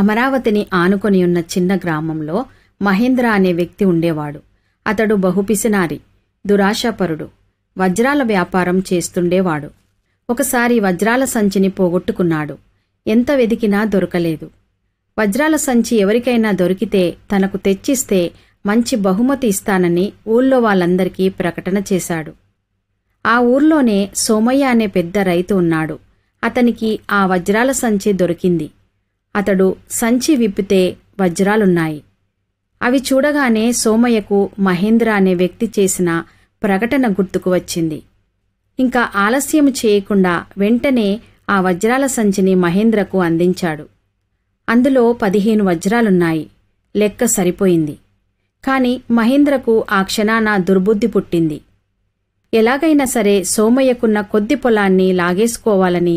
అమరావతిని ఆనుకొని ఉన్న చిన్న గ్రామంలో మహేంద్ర అనే వ్యక్తి ఉండేవాడు అతడు బహుపిసినారి దురాశాపరుడు వజ్రాల వ్యాపారం చేస్తుండేవాడు ఒకసారి వజ్రాల సంచిని పోగొట్టుకున్నాడు ఎంత వెదికినా దొరకలేదు వజ్రాల సంచి ఎవరికైనా దొరికితే తనకు తెచ్చిస్తే మంచి బహుమతి ఇస్తానని ఊళ్ళో వాళ్ళందరికీ ప్రకటన చేశాడు ఆ ఊర్లోనే సోమయ్య అనే పెద్ద రైతు ఉన్నాడు అతనికి ఆ వజ్రాల సంచి దొరికింది అతడు సంచి విప్పితే వజ్రాలున్నాయి అవి చూడగానే సోమయ్యకు మహేంద్ర అనే వ్యక్తి చేసిన ప్రకటన గుర్తుకు వచ్చింది ఇంకా ఆలస్యం చేయకుండా వెంటనే ఆ వజ్రాల సంచిని మహేంద్రకు అందించాడు అందులో పదిహేను వజ్రాలున్నాయి లెక్క సరిపోయింది కాని మహేంద్రకు ఆ క్షణాన దుర్బుద్ధి పుట్టింది ఎలాగైనా సరే సోమయ్యకున్న కొద్ది పొలాన్ని లాగేసుకోవాలని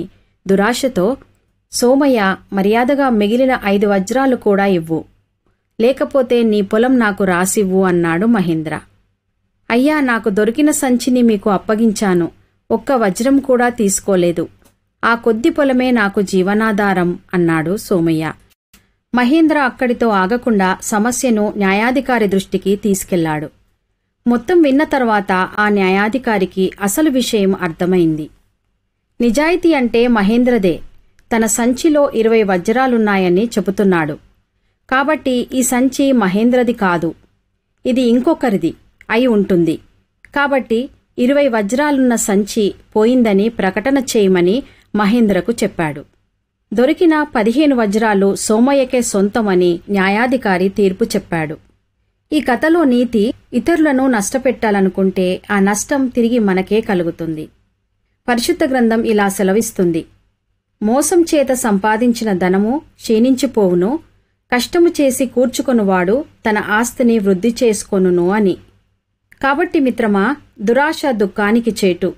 దురాశతో సోమయ్య మర్యాదగా మిగిలిన ఐదు వజ్రాలు కూడా ఇవ్వు లేకపోతే నీ పొలం నాకు రాసివ్వు అన్నాడు మహేంద్ర అయ్యా నాకు దొరికిన సంచిని మీకు అప్పగించాను ఒక్క వజ్రం కూడా తీసుకోలేదు ఆ కొద్ది పొలమే నాకు జీవనాధారం అన్నాడు సోమయ్య మహేంద్ర అక్కడితో ఆగకుండా సమస్యను న్యాయాధికారి దృష్టికి తీసుకెళ్లాడు మొత్తం విన్న తర్వాత ఆ న్యాయాధికారికి అసలు విషయం అర్థమైంది నిజాయితీ అంటే మహేంద్రదే తన సంచిలో ఇరవై వజ్రాలున్నాయని చెబుతున్నాడు కాబట్టి ఈ సంచి మహేంద్రది కాదు ఇది ఇంకొకరిది అయి ఉంటుంది కాబట్టి ఇరవై వజ్రాలున్న సంచి పోయిందని ప్రకటన చేయమని మహేంద్రకు చెప్పాడు దొరికిన పదిహేను వజ్రాలు సోమయ్యకే సొంతమని న్యాయాధికారి తీర్పు చెప్పాడు ఈ కథలో నీతి ఇతరులను నష్టపెట్టాలనుకుంటే ఆ నష్టం తిరిగి మనకే కలుగుతుంది పరిశుద్ధ గ్రంథం ఇలా సెలవిస్తుంది మోసం చేత సంపాదించిన ధనము క్షీణించిపోవును కష్టము చేసి కూర్చుకొనువాడు తన ఆస్తిని వృద్ధి చేసుకొనును అని కాబట్టి మిత్రమా దురాశ దుఃఖానికి చేటు